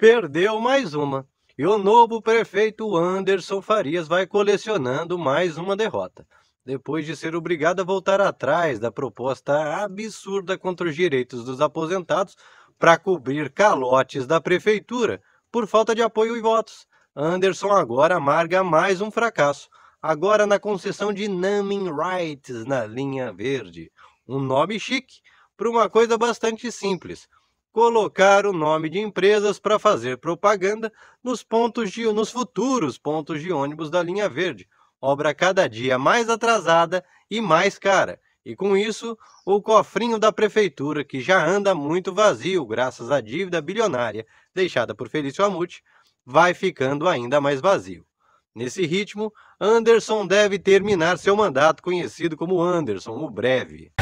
Perdeu mais uma. E o novo prefeito Anderson Farias vai colecionando mais uma derrota. Depois de ser obrigado a voltar atrás da proposta absurda contra os direitos dos aposentados para cobrir calotes da prefeitura por falta de apoio e votos, Anderson agora amarga mais um fracasso, agora na concessão de naming rights na linha verde. Um nome chique para uma coisa bastante simples colocar o nome de empresas para fazer propaganda nos pontos de nos futuros pontos de ônibus da linha verde, obra cada dia mais atrasada e mais cara. E com isso, o cofrinho da prefeitura, que já anda muito vazio graças à dívida bilionária deixada por Felício Amuti, vai ficando ainda mais vazio. Nesse ritmo, Anderson deve terminar seu mandato conhecido como Anderson, o breve.